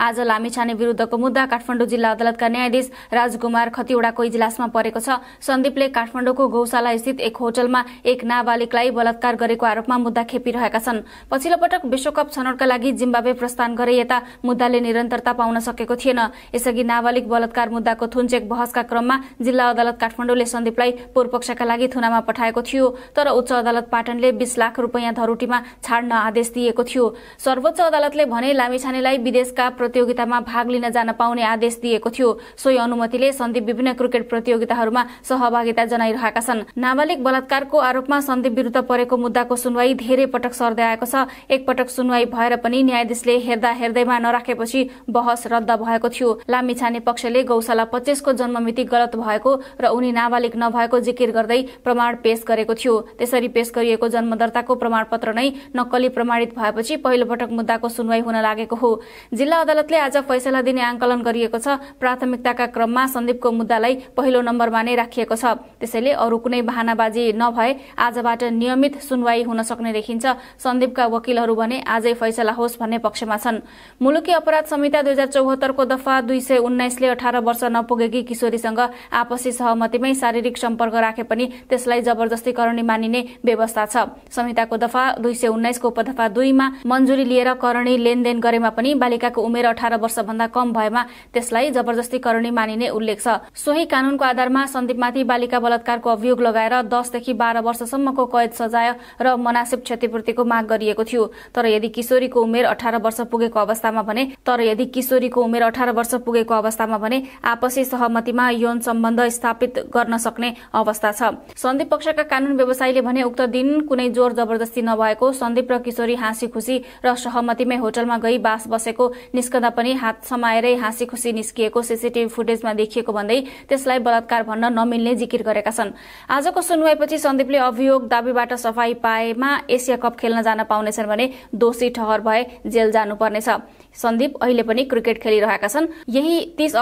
आज लामिछाने विरूद्धको मुद्दा काठमाडौँ जिल्ला अदालतका न्यायाधीश राजकुमार खतिवड़ाको इजलासमा परेको छ सन्दीपले काठमाडौँको गौशाला स्थित एक होटलमा एक नाबालिकलाई बलात्कार गरेको आरोपमा मुद्दा खेपिरहेका छन् पछिल्लो पटक विश्वकप छनौटका लागि जिम्बावे प्रस्थान गरे यता मुद्दाले निरन्तरता पाउन सकेको थिएन यसअघि नाबालिक बलात्कार मुद्दाको थुन्चेक बहसका क्रममा जिल्ला अदालत काठमाडौँले सन्दीपलाई पूर्वपक्षका लागि थुनामा पठाएको थियो तर उच्च अदालत पाटनले बीस लाख रूपियाँ धरोटीमा छाड्न आदेश दिएको थियो सर्वोच्च अदालतले भने लामिछानेलाई विदेशका प्रतियोगितामा भाग लिन जान पाउने आदेश दिएको थियो सोही अनुमतिले सन्दीप विभिन्न क्रिकेट प्रतियोगिताहरूमा सहभागिता जनाइरहेका छन् नाबालिक बलात्कारको आरोपमा सन्दीप विरूद्ध परेको मुद्दाको सुनवाई धेरै पटक सर्दै आएको छ एकपटक सुनवाई भएर पनि न्यायाधीशले हेर्दा हेर्दैमा नराखेपछि बहस रद्द भएको थियो लामिछाने पक्षले गौशाला पच्चिसको जन्ममिति गलत भएको र उनी नाबालिक नभएको जिकिर गर्दै प्रमाण पेश गरेको थियो त्यसरी पेश गरिएको जन्मदर्ताको प्रमाणपत्र नै नक्कली प्रमाणित भएपछि पहिलो पटक मुद्दाको सुनवाई हुन लागेको हो जिल्ला अदालत अदालतले आज फैसला दिने आंकलन गरिएको छ प्राथमिकताका क्रममा सन्दीपको मुद्दालाई पहिलो नम्बरमा नै राखिएको छ त्यसैले अरू कुनै बहानाबाजी नभए आजबाट नियमित सुनवाई हुन सक्ने देखिन्छ सन्दीपका वकिलहरू भने आजै फैसला होस् भन्ने पक्षमा छन् मुलुकी अपराध संहिता दुई हजार चौहत्तरको दफा दुई सय उन्नाइसले अठार वर्ष नपुगेकी किशोरीसँग आपसी सहमतिमै शारीरिक सम्पर्क राखे पनि त्यसलाई जबरजस्ती करणी मानिने व्यवस्था छ संहिताको दफा दुई सय उन्नाइसको उपदफा दुईमा मंजूरी लिएर करणी लेनदेन गरेमा पनि बालिकाको उमेर अठार वर्षभन्दा कम भएमा त्यसलाई जबरजस्ती करणी मानिने उल्लेख छ सोही कानूनको आधारमा सन्दीपमाथि बालिका बलात्कारको अभियोग लगाएर दसदेखि बाह्र वर्षसम्मको कैद सजाय र मनासिब क्षतिपूर्तिको माग गरिएको थियो तर यदि किशोरीको उमेर अठार वर्ष पुगेको अवस्थामा भने तर यदि किशोरीको उमेर अठार वर्ष पुगेको अवस्थामा भने आपसी सहमतिमा यौन सम्बन्ध स्थापित गर्न सक्ने अवस्था छ सन्दीप पक्षका कानून व्यवसायीले भने उक्त दिन कुनै जोर जबरजस्ती नभएको सन्दीप र किशोरी हाँसी खुसी र सहमतिमै होटलमा गई बास बसेको निष्कर्ष गर्दा पनि हात समाएरै हाँसी खुसी निस्किएको सीसीटीभी फुटेजमा देखिएको भन्दै त्यसलाई बलात्कार भन्न नमिल्ने जिकिर गरेका छन् आजको सुनवाईपछि सन्दीपले अभियोग दावीबाट सफाई पाएमा एसिया कप खेल्न जान पाउनेछन् भने दोषी ठहर भए जेल जानुपर्नेछ सन्दीप अहिले पनि क्रिकेट खेलिरहेका छन् यही तीस